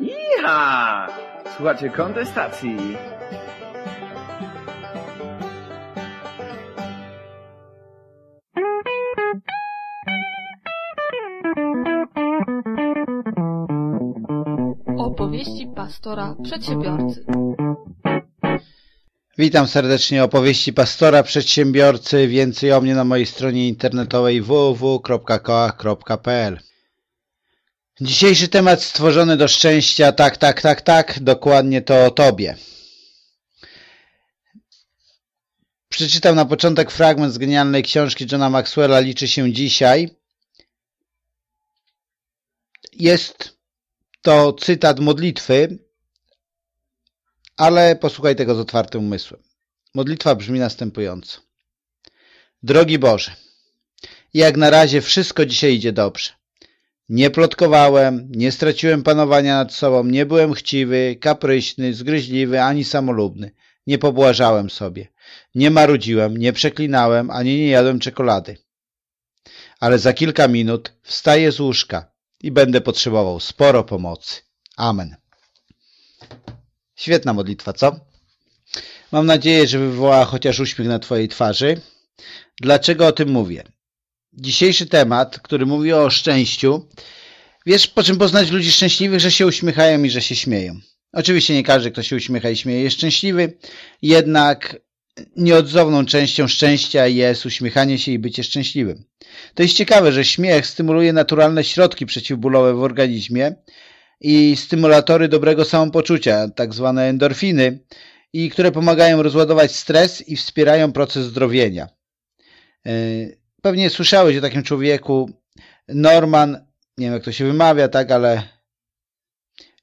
Iha! Słuchajcie kontestacji. Opowieści pastora przedsiębiorcy. Witam serdecznie opowieści pastora przedsiębiorcy. Więcej o mnie na mojej stronie internetowej www.koa.pl Dzisiejszy temat stworzony do szczęścia, tak, tak, tak, tak, dokładnie to o Tobie. Przeczytam na początek fragment z genialnej książki Johna Maxwella Liczy się dzisiaj. Jest to cytat modlitwy, ale posłuchaj tego z otwartym umysłem. Modlitwa brzmi następująco. Drogi Boże, jak na razie wszystko dzisiaj idzie dobrze. Nie plotkowałem, nie straciłem panowania nad sobą, nie byłem chciwy, kapryśny, zgryźliwy ani samolubny. Nie pobłażałem sobie. Nie marudziłem, nie przeklinałem, ani nie jadłem czekolady. Ale za kilka minut wstaję z łóżka i będę potrzebował sporo pomocy. Amen. Świetna modlitwa, co? Mam nadzieję, że wywoła chociaż uśmiech na Twojej twarzy. Dlaczego o tym mówię? dzisiejszy temat, który mówi o szczęściu. Wiesz, po czym poznać ludzi szczęśliwych, że się uśmiechają i że się śmieją. Oczywiście nie każdy, kto się uśmiecha i śmieje, jest szczęśliwy, jednak nieodzowną częścią szczęścia jest uśmiechanie się i bycie szczęśliwym. To jest ciekawe, że śmiech stymuluje naturalne środki przeciwbólowe w organizmie i stymulatory dobrego samopoczucia, tak zwane endorfiny, i które pomagają rozładować stres i wspierają proces zdrowienia. Yy, Pewnie słyszałeś o takim człowieku, Norman, nie wiem jak to się wymawia, tak, ale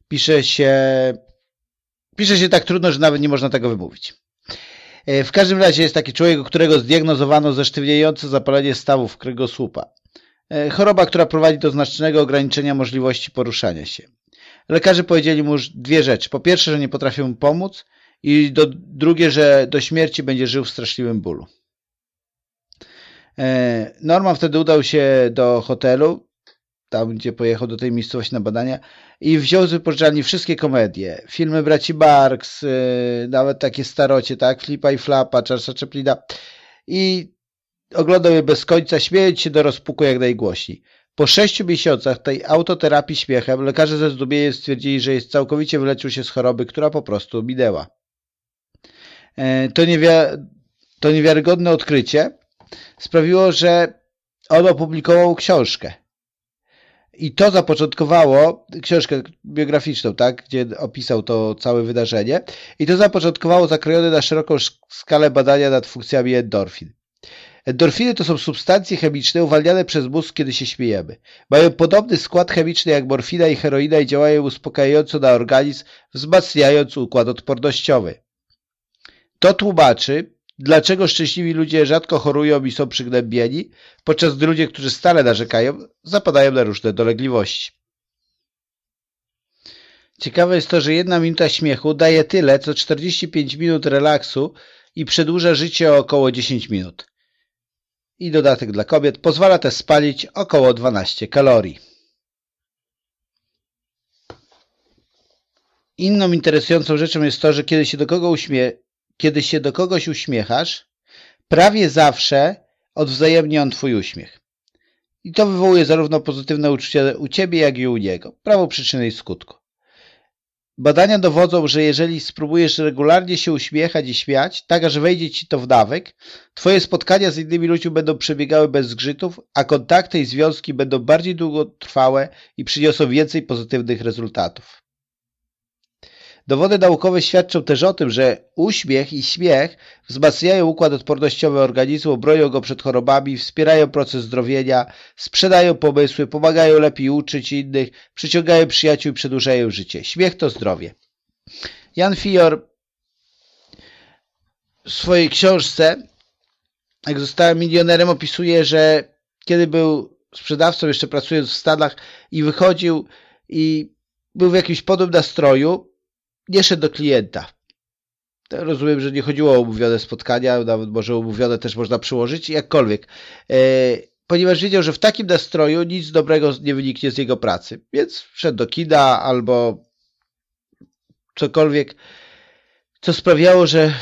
pisze się, pisze się tak trudno, że nawet nie można tego wymówić. E, w każdym razie jest taki człowiek, którego zdiagnozowano zesztywniające zapalenie stawów kręgosłupa. E, choroba, która prowadzi do znacznego ograniczenia możliwości poruszania się. Lekarze powiedzieli mu dwie rzeczy. Po pierwsze, że nie potrafią mu pomóc i do, drugie, że do śmierci będzie żył w straszliwym bólu. E, Norman wtedy udał się do hotelu, tam gdzie pojechał do tej miejscowości na badania i wziął z wypożyczalni wszystkie komedie, filmy braci Barks, e, nawet takie starocie, tak, Flipa i Flapa, Charlesa Chaplina i oglądał je bez końca, śmiejąc się do rozpuku jak najgłośniej. Po sześciu miesiącach tej autoterapii śmiechem lekarze ze zdumieniem stwierdzili, że jest całkowicie wyleczył się z choroby, która po prostu minęła. E, to, to niewiarygodne odkrycie sprawiło, że on opublikował książkę. I to zapoczątkowało książkę biograficzną, tak, gdzie opisał to całe wydarzenie. I to zapoczątkowało zakrojone na szeroką skalę badania nad funkcjami endorfin. Endorfiny to są substancje chemiczne uwalniane przez mózg, kiedy się śmiejemy. Mają podobny skład chemiczny jak morfina i heroina i działają uspokajająco na organizm, wzmacniając układ odpornościowy. To tłumaczy, Dlaczego szczęśliwi ludzie rzadko chorują i są przygnębieni, podczas gdy ludzie, którzy stale narzekają, zapadają na różne dolegliwości? Ciekawe jest to, że jedna minuta śmiechu daje tyle, co 45 minut relaksu i przedłuża życie o około 10 minut. I dodatek dla kobiet pozwala też spalić około 12 kalorii. Inną interesującą rzeczą jest to, że kiedy się do, kogo uśmie kiedy się do kogoś uśmiechasz, prawie zawsze odwzajemni on twój uśmiech. I to wywołuje zarówno pozytywne uczucie u ciebie, jak i u niego. Prawo przyczyny i skutku. Badania dowodzą, że jeżeli spróbujesz regularnie się uśmiechać i śmiać, tak aż wejdzie ci to w dawek, twoje spotkania z innymi ludźmi będą przebiegały bez zgrzytów, a kontakty i związki będą bardziej długotrwałe i przyniosą więcej pozytywnych rezultatów. Dowody naukowe świadczą też o tym, że uśmiech i śmiech wzmacniają układ odpornościowy organizmu, bronią go przed chorobami, wspierają proces zdrowienia, sprzedają pomysły, pomagają lepiej uczyć innych, przyciągają przyjaciół i przedłużają życie. Śmiech to zdrowie. Jan Fior w swojej książce jak zostałem milionerem opisuje, że kiedy był sprzedawcą, jeszcze pracując w Stanach i wychodził i był w jakimś podobnym nastroju, nie szedł do klienta. To rozumiem, że nie chodziło o umówione spotkania, nawet może umówione też można przyłożyć, jakkolwiek. E, ponieważ wiedział, że w takim nastroju nic dobrego nie wyniknie z jego pracy. Więc wszedł do kina albo cokolwiek, co sprawiało, że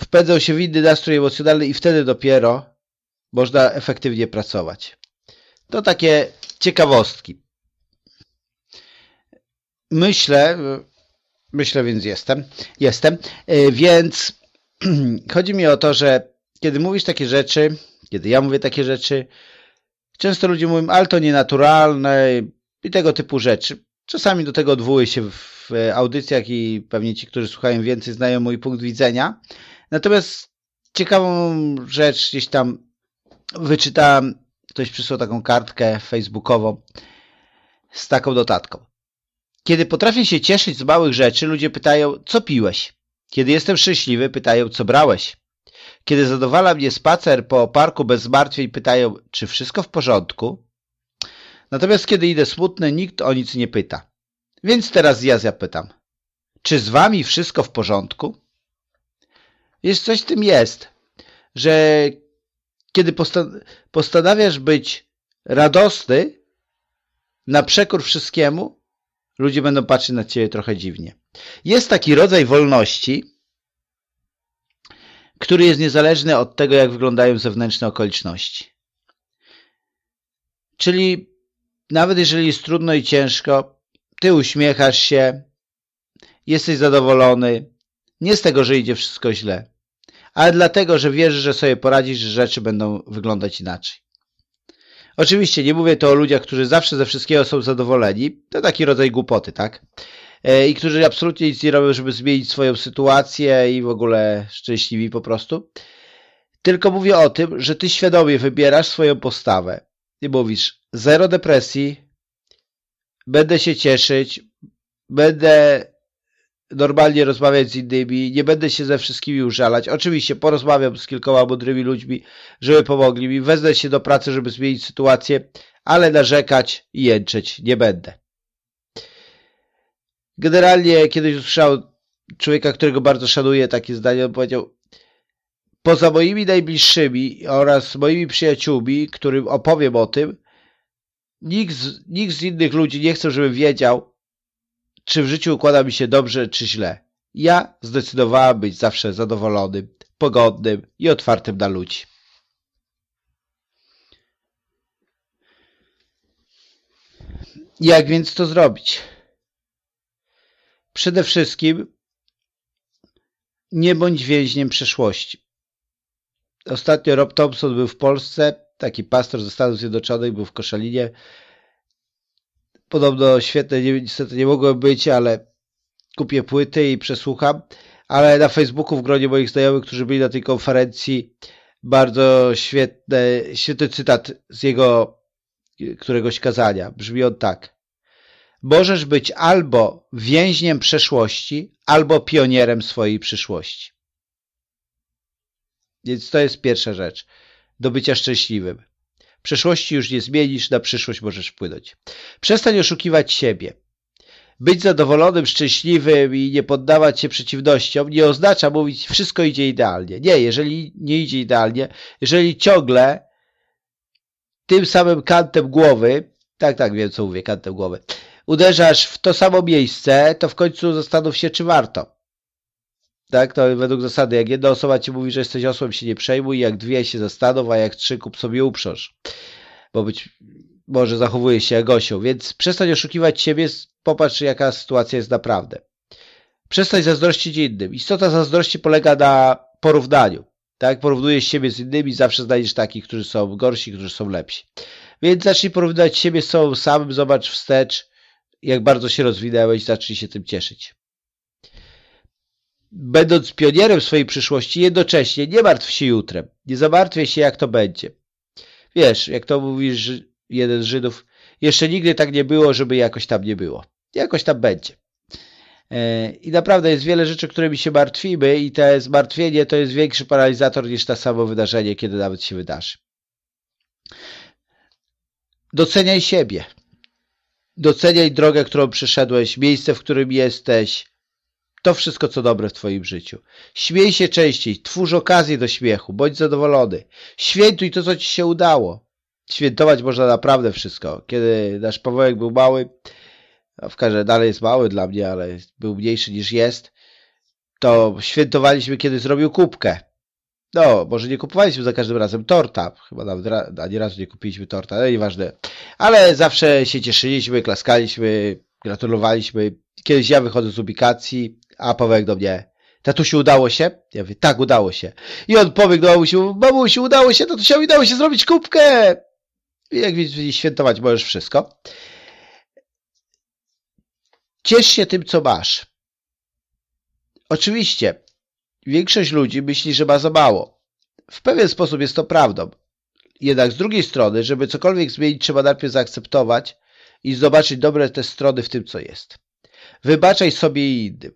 wpędzał się w inny nastrój emocjonalny i wtedy dopiero można efektywnie pracować. To takie ciekawostki. Myślę, Myślę, więc jestem. Jestem. E, więc chodzi mi o to, że kiedy mówisz takie rzeczy, kiedy ja mówię takie rzeczy, często ludzie mówią, ale to nienaturalne i tego typu rzeczy. Czasami do tego odwołuję się w audycjach i pewnie ci, którzy słuchają więcej, znają mój punkt widzenia. Natomiast ciekawą rzecz gdzieś tam wyczytałem, ktoś przysłał taką kartkę facebookową z taką dodatką. Kiedy potrafię się cieszyć z małych rzeczy, ludzie pytają, co piłeś? Kiedy jestem szczęśliwy, pytają, co brałeś? Kiedy zadowala mnie spacer po parku bez zmartwień, pytają, czy wszystko w porządku? Natomiast kiedy idę smutny, nikt o nic nie pyta. Więc teraz ja zapytam, czy z wami wszystko w porządku? Jest coś w tym jest, że kiedy postanawiasz być radosny na przekór wszystkiemu, ludzie będą patrzeć na ciebie trochę dziwnie. Jest taki rodzaj wolności, który jest niezależny od tego, jak wyglądają zewnętrzne okoliczności. Czyli nawet jeżeli jest trudno i ciężko, ty uśmiechasz się, jesteś zadowolony, nie z tego, że idzie wszystko źle, ale dlatego, że wierzysz, że sobie poradzisz, że rzeczy będą wyglądać inaczej. Oczywiście nie mówię to o ludziach, którzy zawsze ze wszystkiego są zadowoleni. To taki rodzaj głupoty, tak? E, I którzy absolutnie nic nie robią, żeby zmienić swoją sytuację i w ogóle szczęśliwi po prostu. Tylko mówię o tym, że ty świadomie wybierasz swoją postawę. I mówisz, zero depresji, będę się cieszyć, będę normalnie rozmawiać z innymi, nie będę się ze wszystkimi użalać. Oczywiście porozmawiam z kilkoma mądrymi ludźmi, żeby pomogli mi, wezmę się do pracy, żeby zmienić sytuację, ale narzekać i jęczeć nie będę. Generalnie kiedyś usłyszałem człowieka, którego bardzo szanuję, takie zdanie, on powiedział poza moimi najbliższymi oraz moimi przyjaciółmi, którym opowiem o tym, nikt z, nikt z innych ludzi nie chce, żeby wiedział, czy w życiu układa mi się dobrze, czy źle. Ja zdecydowałam być zawsze zadowolonym, pogodnym i otwartym na ludzi. Jak więc to zrobić? Przede wszystkim nie bądź więźniem przeszłości. Ostatnio Rob Thompson był w Polsce, taki pastor ze Stanów Zjednoczonych był w Koszalinie, Podobno świetne niestety nie mogłem być, ale kupię płyty i przesłucham. Ale na Facebooku w gronie moich znajomych, którzy byli na tej konferencji, bardzo świetny cytat z jego y, któregoś kazania. Brzmi on tak. Możesz być albo więźniem przeszłości, albo pionierem swojej przyszłości. Więc to jest pierwsza rzecz. Do bycia szczęśliwym. Przeszłości już nie zmienisz, na przyszłość możesz wpłynąć. Przestań oszukiwać siebie. Być zadowolonym, szczęśliwym i nie poddawać się przeciwnościom nie oznacza mówić wszystko idzie idealnie. Nie, jeżeli nie idzie idealnie, jeżeli ciągle tym samym kantem głowy, tak, tak, wiem co mówię, kantem głowy, uderzasz w to samo miejsce, to w końcu zastanów się, czy warto tak, to według zasady, jak jedna osoba ci mówi, że jesteś osłem, się nie przejmuj, jak dwie się zastanów, a jak trzy kup sobie uprząż. Bo być może zachowuje się jak osioł, więc przestań oszukiwać siebie, popatrz jaka sytuacja jest naprawdę. Przestań zazdrościć innym. Istota zazdrości polega na porównaniu. Tak, porównujesz siebie z innymi, zawsze znajdziesz takich, którzy są gorsi, którzy są lepsi. Więc zacznij porównywać siebie z sobą samym, zobacz wstecz, jak bardzo się rozwinęłeś, zacznij się tym cieszyć będąc pionierem swojej przyszłości, jednocześnie nie martw się jutrem. Nie zamartwiaj się, jak to będzie. Wiesz, jak to mówi jeden z Żydów, jeszcze nigdy tak nie było, żeby jakoś tam nie było. Jakoś tam będzie. E, I naprawdę jest wiele rzeczy, którymi się martwimy i to zmartwienie to jest większy paralizator niż to samo wydarzenie, kiedy nawet się wydarzy. Doceniaj siebie. Doceniaj drogę, którą przeszedłeś, miejsce, w którym jesteś, to wszystko, co dobre w Twoim życiu. Śmiej się częściej, twórz okazję do śmiechu, bądź zadowolony. Świętuj to, co Ci się udało. Świętować można naprawdę wszystko. Kiedy nasz Pawełek był mały, a w każdym dalej jest mały dla mnie, ale był mniejszy niż jest, to świętowaliśmy, kiedy zrobił kubkę. No, może nie kupowaliśmy za każdym razem torta, chyba nawet ra ani razu nie kupiliśmy torta, ale nieważne. Ale zawsze się cieszyliśmy, klaskaliśmy, gratulowaliśmy. Kiedyś ja wychodzę z ubikacji, a Pawełek do mnie, tatusiu, udało się? Ja mówię, tak, udało się. I on pobiegł do mamusi, mamusiu, udało się, się udało się zrobić kubkę. I jak widzisz, świętować możesz wszystko. Ciesz się tym, co masz. Oczywiście, większość ludzi myśli, że ma za mało. W pewien sposób jest to prawdą. Jednak z drugiej strony, żeby cokolwiek zmienić, trzeba najpierw zaakceptować i zobaczyć dobre te strony w tym, co jest. Wybaczaj sobie i innym.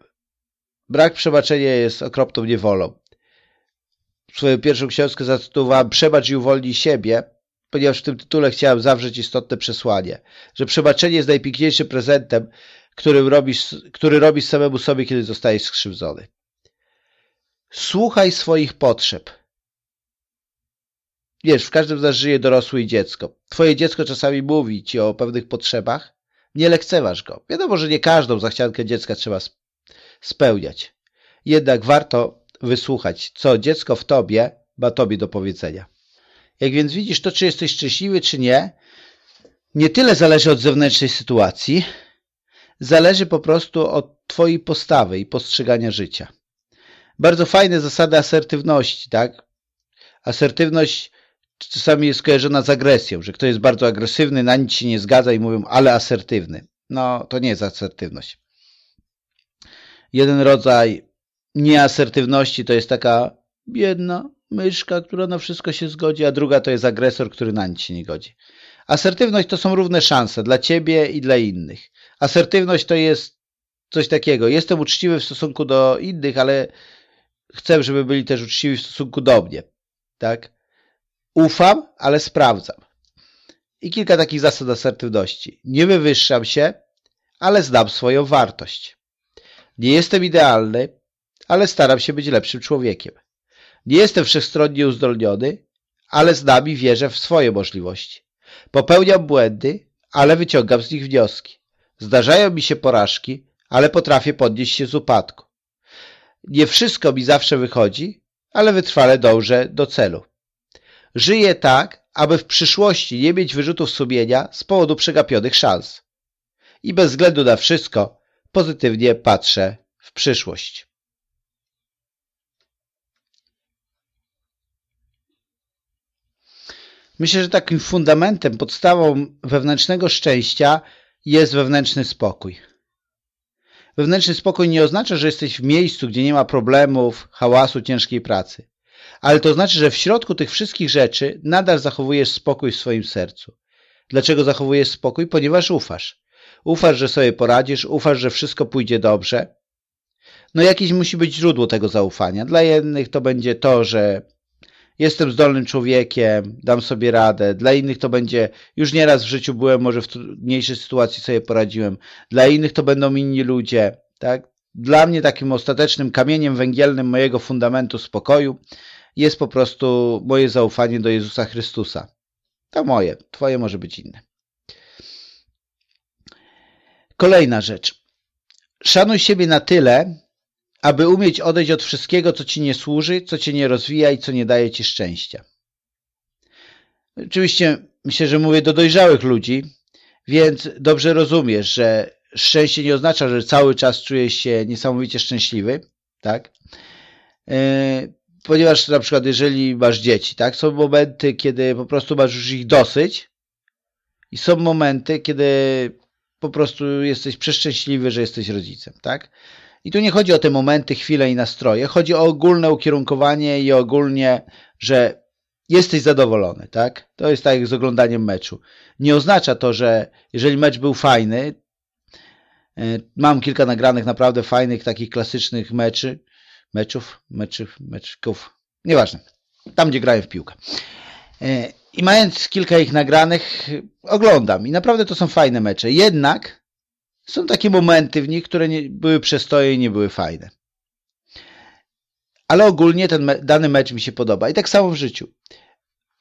Brak przebaczenia jest okropną niewolą. W Swoją pierwszą książkę zatytułowałem Przebacz i uwolnij siebie, ponieważ w tym tytule chciałem zawrzeć istotne przesłanie, że przebaczenie jest najpiękniejszym prezentem, którym robisz, który robisz samemu sobie, kiedy zostajesz skrzywdzony. Słuchaj swoich potrzeb. Wiesz, w każdym z nas żyje dorosły i dziecko. Twoje dziecko czasami mówi ci o pewnych potrzebach, nie lekceważ go. Wiadomo, że nie każdą zachciankę dziecka trzeba spełniać. Jednak warto wysłuchać, co dziecko w tobie ma tobie do powiedzenia. Jak więc widzisz, to czy jesteś szczęśliwy, czy nie, nie tyle zależy od zewnętrznej sytuacji, zależy po prostu od twojej postawy i postrzegania życia. Bardzo fajne zasady asertywności, tak? Asertywność czasami jest kojarzona z agresją, że ktoś jest bardzo agresywny, na nic się nie zgadza i mówią, ale asertywny. No, to nie jest asertywność. Jeden rodzaj nieasertywności to jest taka biedna myszka, która na wszystko się zgodzi, a druga to jest agresor, który na nic się nie godzi. Asertywność to są równe szanse dla ciebie i dla innych. Asertywność to jest coś takiego. Jestem uczciwy w stosunku do innych, ale chcę, żeby byli też uczciwi w stosunku do mnie. Tak? Ufam, ale sprawdzam. I kilka takich zasad asertywności. Nie wywyższam się, ale znam swoją wartość. Nie jestem idealny, ale staram się być lepszym człowiekiem. Nie jestem wszechstronnie uzdolniony, ale z nami wierzę w swoje możliwości. Popełniam błędy, ale wyciągam z nich wnioski. Zdarzają mi się porażki, ale potrafię podnieść się z upadku. Nie wszystko mi zawsze wychodzi, ale wytrwale dążę do celu. Żyję tak, aby w przyszłości nie mieć wyrzutów sumienia z powodu przegapionych szans. I bez względu na wszystko pozytywnie patrzę w przyszłość. Myślę, że takim fundamentem, podstawą wewnętrznego szczęścia jest wewnętrzny spokój. Wewnętrzny spokój nie oznacza, że jesteś w miejscu, gdzie nie ma problemów, hałasu, ciężkiej pracy. Ale to znaczy, że w środku tych wszystkich rzeczy nadal zachowujesz spokój w swoim sercu. Dlaczego zachowujesz spokój? Ponieważ ufasz. Ufasz, że sobie poradzisz, ufasz, że wszystko pójdzie dobrze. No jakieś musi być źródło tego zaufania. Dla jednych to będzie to, że jestem zdolnym człowiekiem, dam sobie radę. Dla innych to będzie, już nieraz w życiu byłem, może w trudniejszej sytuacji sobie poradziłem. Dla innych to będą inni ludzie, tak? Dla mnie takim ostatecznym kamieniem węgielnym mojego fundamentu spokoju jest po prostu moje zaufanie do Jezusa Chrystusa. To moje, twoje może być inne. Kolejna rzecz. Szanuj siebie na tyle, aby umieć odejść od wszystkiego, co ci nie służy, co cię nie rozwija i co nie daje ci szczęścia. Oczywiście myślę, że mówię do dojrzałych ludzi, więc dobrze rozumiesz, że szczęście nie oznacza, że cały czas czujesz się niesamowicie szczęśliwy, tak? E, ponieważ na przykład jeżeli masz dzieci, tak? Są momenty, kiedy po prostu masz już ich dosyć i są momenty, kiedy po prostu jesteś przeszczęśliwy, że jesteś rodzicem, tak? I tu nie chodzi o te momenty, chwile i nastroje, chodzi o ogólne ukierunkowanie i ogólnie, że jesteś zadowolony, tak? To jest tak jak z oglądaniem meczu. Nie oznacza to, że jeżeli mecz był fajny, e, mam kilka nagranych naprawdę fajnych, takich klasycznych meczy, meczów, meczów, meczków, nieważne, tam gdzie grałem w piłkę. E, i mając kilka ich nagranych, oglądam i naprawdę to są fajne mecze. Jednak są takie momenty w nich, które nie, były przestoje i nie były fajne. Ale ogólnie ten me dany mecz mi się podoba i tak samo w życiu.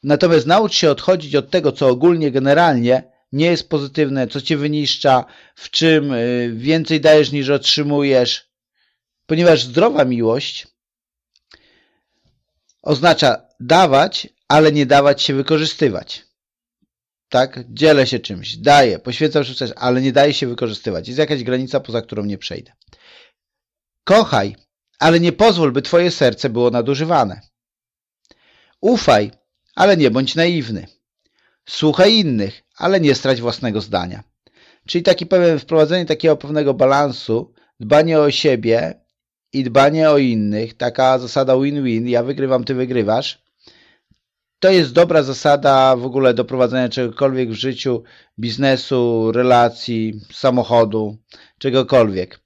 Natomiast naucz się odchodzić od tego, co ogólnie, generalnie nie jest pozytywne, co cię wyniszcza, w czym y, więcej dajesz niż otrzymujesz, ponieważ zdrowa miłość oznacza dawać, ale nie dawać się wykorzystywać. Tak? Dzielę się czymś, daję, poświęcam sukces, ale nie daję się wykorzystywać. Jest jakaś granica, poza którą nie przejdę. Kochaj, ale nie pozwól, by twoje serce było nadużywane. Ufaj, ale nie bądź naiwny. Słuchaj innych, ale nie strać własnego zdania. Czyli taki pewien, wprowadzenie takiego pewnego balansu, dbanie o siebie i dbanie o innych, taka zasada win-win, ja wygrywam, ty wygrywasz, to jest dobra zasada w ogóle do prowadzenia czegokolwiek w życiu, biznesu, relacji, samochodu, czegokolwiek.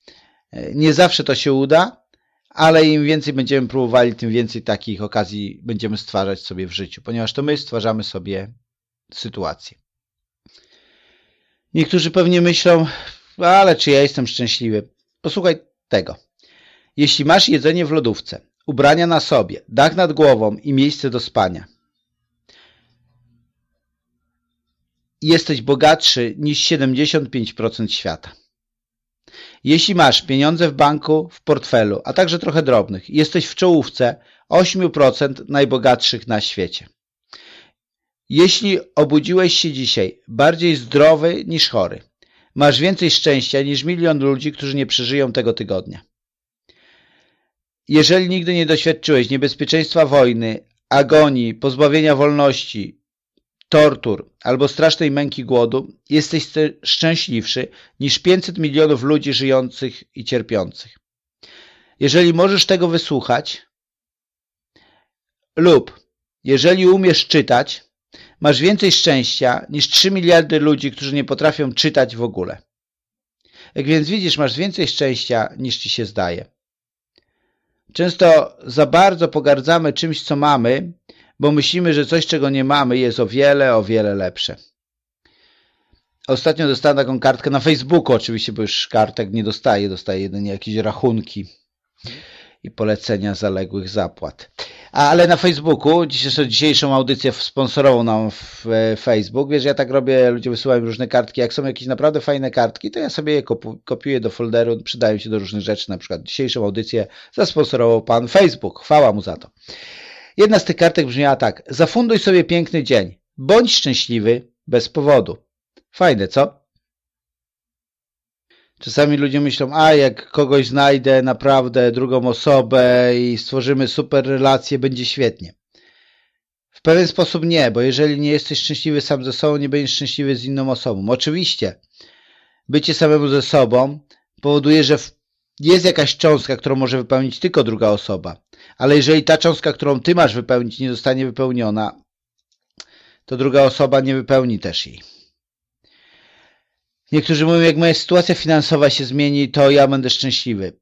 Nie zawsze to się uda, ale im więcej będziemy próbowali, tym więcej takich okazji będziemy stwarzać sobie w życiu, ponieważ to my stwarzamy sobie sytuację. Niektórzy pewnie myślą, ale czy ja jestem szczęśliwy? Posłuchaj tego. Jeśli masz jedzenie w lodówce, ubrania na sobie, dach nad głową i miejsce do spania – jesteś bogatszy niż 75% świata. Jeśli masz pieniądze w banku, w portfelu, a także trochę drobnych, jesteś w czołówce 8% najbogatszych na świecie. Jeśli obudziłeś się dzisiaj bardziej zdrowy niż chory, masz więcej szczęścia niż milion ludzi, którzy nie przeżyją tego tygodnia. Jeżeli nigdy nie doświadczyłeś niebezpieczeństwa wojny, agonii, pozbawienia wolności, tortur, albo strasznej męki głodu, jesteś szczęśliwszy niż 500 milionów ludzi żyjących i cierpiących. Jeżeli możesz tego wysłuchać, lub jeżeli umiesz czytać, masz więcej szczęścia niż 3 miliardy ludzi, którzy nie potrafią czytać w ogóle. Jak więc widzisz, masz więcej szczęścia niż ci się zdaje. Często za bardzo pogardzamy czymś, co mamy, bo myślimy, że coś, czego nie mamy, jest o wiele, o wiele lepsze. Ostatnio dostałem taką kartkę na Facebooku oczywiście, bo już kartek nie dostaję, dostaję jedynie jakieś rachunki i polecenia zaległych zapłat. Ale na Facebooku, dzisiejszą audycję sponsorował nam e, Facebook. Wiesz, ja tak robię, ludzie wysyłają różne kartki. Jak są jakieś naprawdę fajne kartki, to ja sobie je kopiuję do folderu, przydają się do różnych rzeczy. Na przykład dzisiejszą audycję zasponsorował pan Facebook. Chwała mu za to. Jedna z tych kartek brzmiała tak. Zafunduj sobie piękny dzień. Bądź szczęśliwy bez powodu. Fajne, co? Czasami ludzie myślą, a jak kogoś znajdę naprawdę, drugą osobę i stworzymy super relację, będzie świetnie. W pewien sposób nie, bo jeżeli nie jesteś szczęśliwy sam ze sobą, nie będziesz szczęśliwy z inną osobą. Oczywiście, bycie samemu ze sobą powoduje, że jest jakaś cząstka, którą może wypełnić tylko druga osoba ale jeżeli ta cząstka, którą ty masz wypełnić, nie zostanie wypełniona, to druga osoba nie wypełni też jej. Niektórzy mówią, jak moja sytuacja finansowa się zmieni, to ja będę szczęśliwy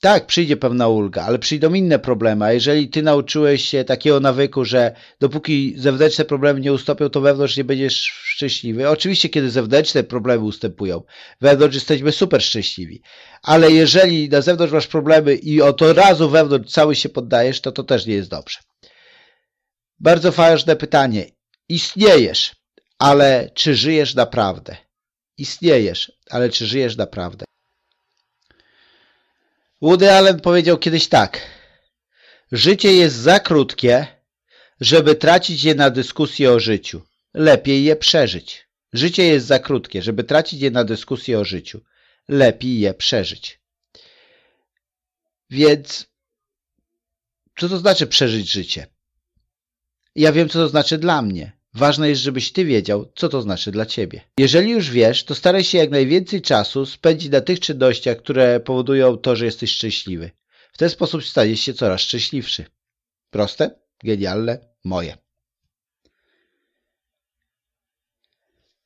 tak, przyjdzie pewna ulga, ale przyjdą inne problemy, a jeżeli ty nauczyłeś się takiego nawyku, że dopóki zewnętrzne problemy nie ustąpią, to wewnątrz nie będziesz szczęśliwy. Oczywiście, kiedy zewnętrzne problemy ustępują, wewnątrz jesteśmy super szczęśliwi, ale jeżeli na zewnątrz masz problemy i od razu wewnątrz cały się poddajesz, to to też nie jest dobrze. Bardzo ważne pytanie. Istniejesz, ale czy żyjesz naprawdę? Istniejesz, ale czy żyjesz naprawdę? Woody Allen powiedział kiedyś tak. Życie jest za krótkie, żeby tracić je na dyskusję o życiu. Lepiej je przeżyć. Życie jest za krótkie, żeby tracić je na dyskusję o życiu. Lepiej je przeżyć. Więc co to znaczy przeżyć życie? Ja wiem, co to znaczy dla mnie. Ważne jest, żebyś ty wiedział, co to znaczy dla ciebie. Jeżeli już wiesz, to staraj się jak najwięcej czasu spędzić na tych czynnościach, które powodują to, że jesteś szczęśliwy. W ten sposób staniesz się coraz szczęśliwszy. Proste, genialne, moje.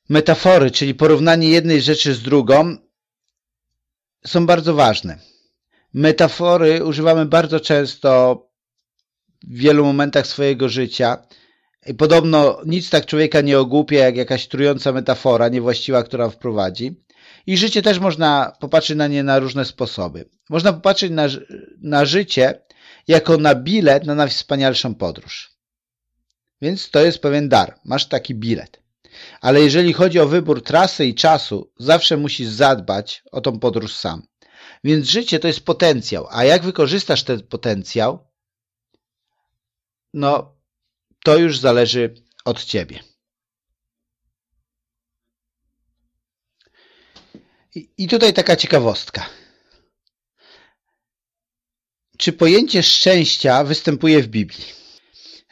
Metafory, czyli porównanie jednej rzeczy z drugą, są bardzo ważne. Metafory używamy bardzo często w wielu momentach swojego życia – i podobno nic tak człowieka nie ogłupia, jak jakaś trująca metafora niewłaściwa, która wprowadzi. I życie też można popatrzeć na nie na różne sposoby. Można popatrzeć na, na życie jako na bilet na najwspanialszą podróż. Więc to jest pewien dar. Masz taki bilet. Ale jeżeli chodzi o wybór trasy i czasu, zawsze musisz zadbać o tą podróż sam. Więc życie to jest potencjał. A jak wykorzystasz ten potencjał? No, to już zależy od Ciebie. I tutaj taka ciekawostka. Czy pojęcie szczęścia występuje w Biblii?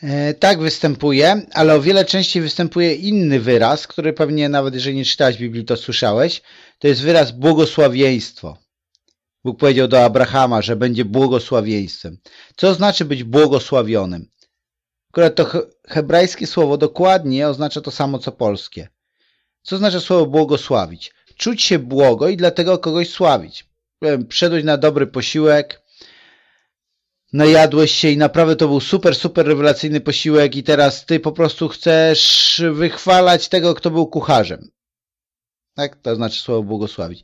E, tak, występuje, ale o wiele częściej występuje inny wyraz, który pewnie nawet jeżeli nie czytałeś Biblii, to słyszałeś. To jest wyraz błogosławieństwo. Bóg powiedział do Abrahama, że będzie błogosławieństwem. Co znaczy być błogosławionym? Akurat to hebrajskie słowo dokładnie oznacza to samo co polskie. Co znaczy słowo błogosławić? Czuć się błogo i dlatego kogoś sławić. Przeduć na dobry posiłek, najadłeś się i naprawdę to był super, super rewelacyjny posiłek i teraz ty po prostu chcesz wychwalać tego, kto był kucharzem. Tak? To znaczy słowo błogosławić.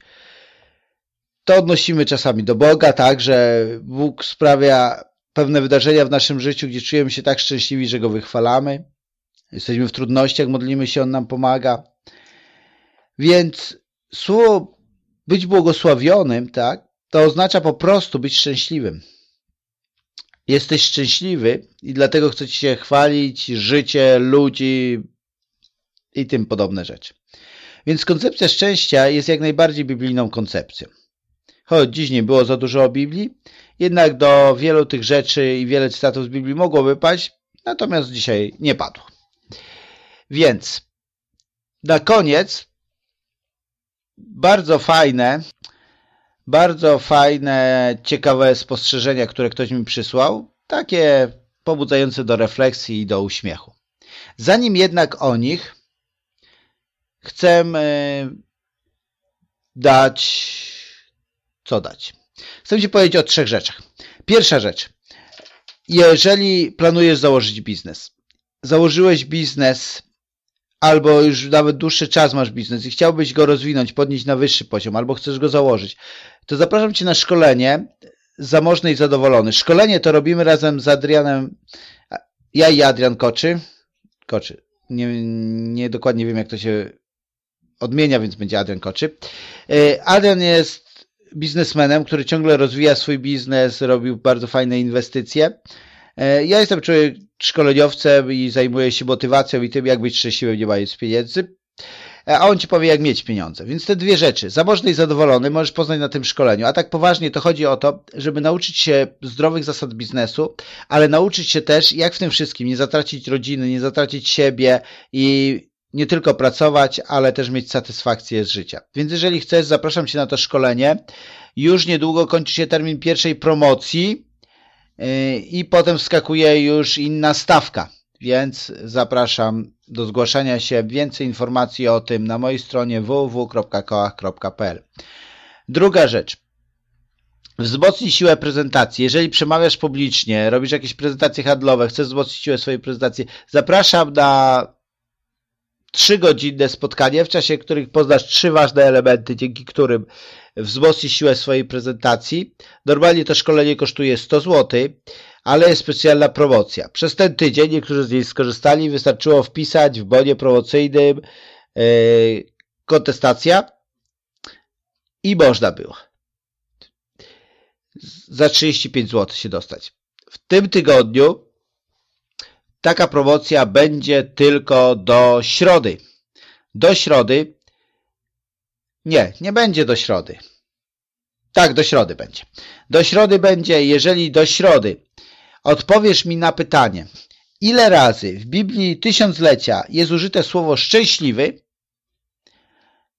To odnosimy czasami do Boga, tak, że Bóg sprawia pewne wydarzenia w naszym życiu, gdzie czujemy się tak szczęśliwi, że go wychwalamy. Jesteśmy w trudnościach, modlimy się, on nam pomaga. Więc słowo być błogosławionym, tak, to oznacza po prostu być szczęśliwym. Jesteś szczęśliwy i dlatego ci się chwalić, życie, ludzi i tym podobne rzeczy. Więc koncepcja szczęścia jest jak najbardziej biblijną koncepcją. Choć dziś nie było za dużo o Biblii, jednak do wielu tych rzeczy i wiele cytatów z Biblii mogłoby paść, natomiast dzisiaj nie padło. Więc na koniec bardzo fajne, bardzo fajne, ciekawe spostrzeżenia, które ktoś mi przysłał, takie pobudzające do refleksji i do uśmiechu. Zanim jednak o nich, chcę e, dać, co dać? Chcę Ci powiedzieć o trzech rzeczach. Pierwsza rzecz. Jeżeli planujesz założyć biznes, założyłeś biznes albo już nawet dłuższy czas masz biznes i chciałbyś go rozwinąć, podnieść na wyższy poziom, albo chcesz go założyć, to zapraszam Cię na szkolenie Zamożny i Zadowolony. Szkolenie to robimy razem z Adrianem, ja i Adrian Koczy. Koczy. Nie, nie dokładnie wiem, jak to się odmienia, więc będzie Adrian Koczy. E, Adrian jest biznesmenem, który ciągle rozwija swój biznes, robił bardzo fajne inwestycje. E, ja jestem człowiek szkoleniowcem i zajmuję się motywacją i tym, jak być szczęśliwym nie mając pieniędzy. E, a on ci powie, jak mieć pieniądze. Więc te dwie rzeczy, zamożny i zadowolony, możesz poznać na tym szkoleniu. A tak poważnie to chodzi o to, żeby nauczyć się zdrowych zasad biznesu, ale nauczyć się też, jak w tym wszystkim, nie zatracić rodziny, nie zatracić siebie i nie tylko pracować, ale też mieć satysfakcję z życia. Więc jeżeli chcesz, zapraszam Cię na to szkolenie. Już niedługo kończy się termin pierwszej promocji yy, i potem wskakuje już inna stawka. Więc zapraszam do zgłaszania się. Więcej informacji o tym na mojej stronie www.koach.pl. Druga rzecz. Wzmocnij siłę prezentacji. Jeżeli przemawiasz publicznie, robisz jakieś prezentacje handlowe, chcesz wzmocnić siłę swojej prezentacji, zapraszam na trzygodzinne spotkanie, w czasie których poznasz trzy ważne elementy, dzięki którym wzmocnisz siłę swojej prezentacji. Normalnie to szkolenie kosztuje 100 zł, ale jest specjalna promocja. Przez ten tydzień niektórzy z niej skorzystali, wystarczyło wpisać w bonie promocyjnym yy, kontestacja i można było. Za 35 zł się dostać. W tym tygodniu Taka promocja będzie tylko do środy. Do środy. Nie, nie będzie do środy. Tak, do środy będzie. Do środy będzie, jeżeli do środy odpowiesz mi na pytanie, ile razy w Biblii tysiąclecia jest użyte słowo szczęśliwy,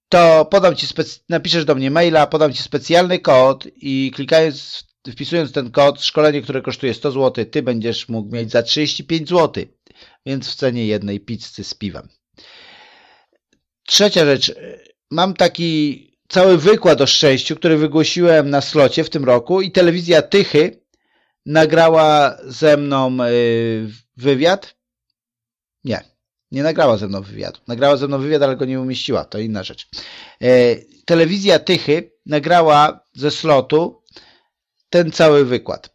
to podam ci napiszesz do mnie maila, podam Ci specjalny kod i klikając wpisując ten kod, szkolenie, które kosztuje 100 zł, ty będziesz mógł mieć za 35 zł, więc w cenie jednej pizzy z piwem. Trzecia rzecz. Mam taki cały wykład o szczęściu, który wygłosiłem na slocie w tym roku i telewizja Tychy nagrała ze mną y, wywiad. Nie, nie nagrała ze mną wywiadu. Nagrała ze mną wywiad, ale go nie umieściła. To inna rzecz. Y, telewizja Tychy nagrała ze slotu ten cały wykład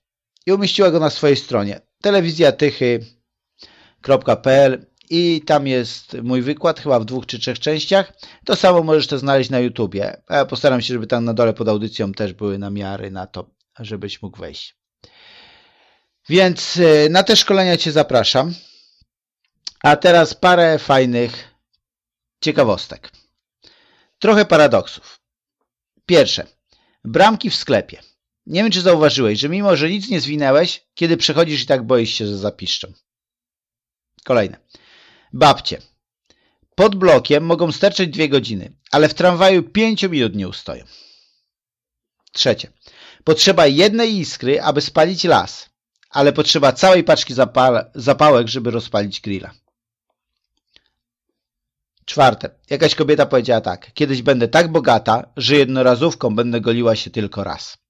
i umieściła go na swojej stronie telewizjatychy.pl i tam jest mój wykład, chyba w dwóch czy trzech częściach. To samo możesz to znaleźć na YouTubie. Ja postaram się, żeby tam na dole pod audycją też były namiary na to, żebyś mógł wejść. Więc y, na te szkolenia Cię zapraszam. A teraz parę fajnych ciekawostek. Trochę paradoksów. Pierwsze. Bramki w sklepie. Nie wiem, czy zauważyłeś, że mimo, że nic nie zwinęłeś, kiedy przechodzisz i tak boisz się, że zapiszczą. Kolejne. Babcie. Pod blokiem mogą sterczeć dwie godziny, ale w tramwaju pięciu minut nie ustoją. Trzecie. Potrzeba jednej iskry, aby spalić las, ale potrzeba całej paczki zapal zapałek, żeby rozpalić grilla. Czwarte. Jakaś kobieta powiedziała tak. Kiedyś będę tak bogata, że jednorazówką będę goliła się tylko raz.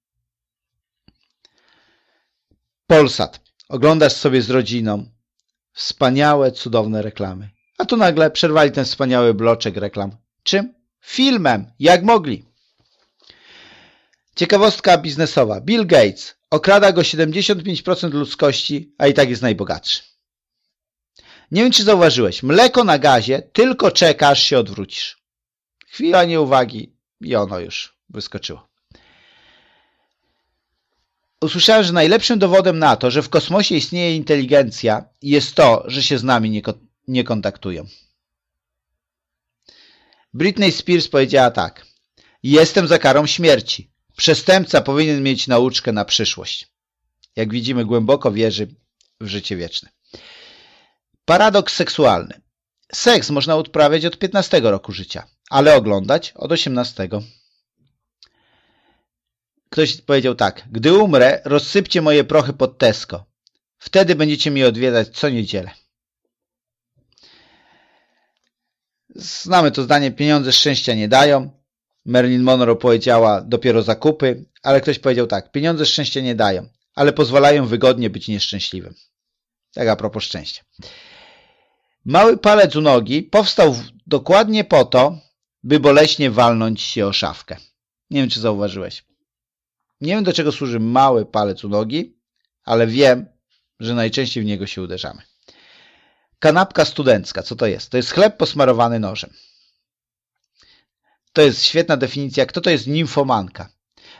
Polsat. Oglądasz sobie z rodziną. Wspaniałe, cudowne reklamy. A tu nagle przerwali ten wspaniały bloczek reklam. Czym? Filmem, jak mogli. Ciekawostka biznesowa. Bill Gates okrada go 75% ludzkości, a i tak jest najbogatszy. Nie wiem, czy zauważyłeś. Mleko na gazie, tylko czekasz, się odwrócisz. Chwila nieuwagi i ono już wyskoczyło usłyszałem, że najlepszym dowodem na to, że w kosmosie istnieje inteligencja, jest to, że się z nami nie, nie kontaktują. Britney Spears powiedziała tak. Jestem za karą śmierci. Przestępca powinien mieć nauczkę na przyszłość. Jak widzimy, głęboko wierzy w życie wieczne. Paradoks seksualny. Seks można odprawiać od 15 roku życia, ale oglądać od 18. Ktoś powiedział tak. Gdy umrę, rozsypcie moje prochy pod Tesco. Wtedy będziecie mi odwiedzać co niedzielę. Znamy to zdanie, pieniądze szczęścia nie dają. Merlin Monroe powiedziała dopiero zakupy, ale ktoś powiedział tak, pieniądze szczęścia nie dają, ale pozwalają wygodnie być nieszczęśliwym. Tak a propos szczęścia. Mały palec u nogi powstał dokładnie po to, by boleśnie walnąć się o szafkę. Nie wiem, czy zauważyłeś. Nie wiem, do czego służy mały palec u nogi, ale wiem, że najczęściej w niego się uderzamy. Kanapka studencka, co to jest? To jest chleb posmarowany nożem. To jest świetna definicja. Kto to jest nimfomanka?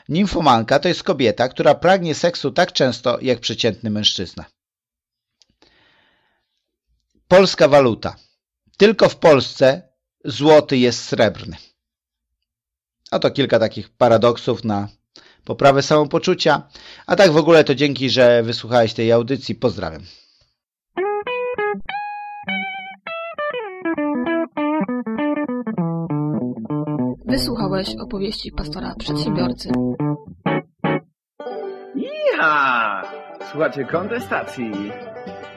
Nimfomanka to jest kobieta, która pragnie seksu tak często jak przeciętny mężczyzna. Polska waluta. Tylko w Polsce złoty jest srebrny. Oto kilka takich paradoksów na poprawę samopoczucia. A tak w ogóle to dzięki, że wysłuchałeś tej audycji. Pozdrawiam. Wysłuchałeś opowieści pastora przedsiębiorcy. Iha! Słuchajcie kontestacji.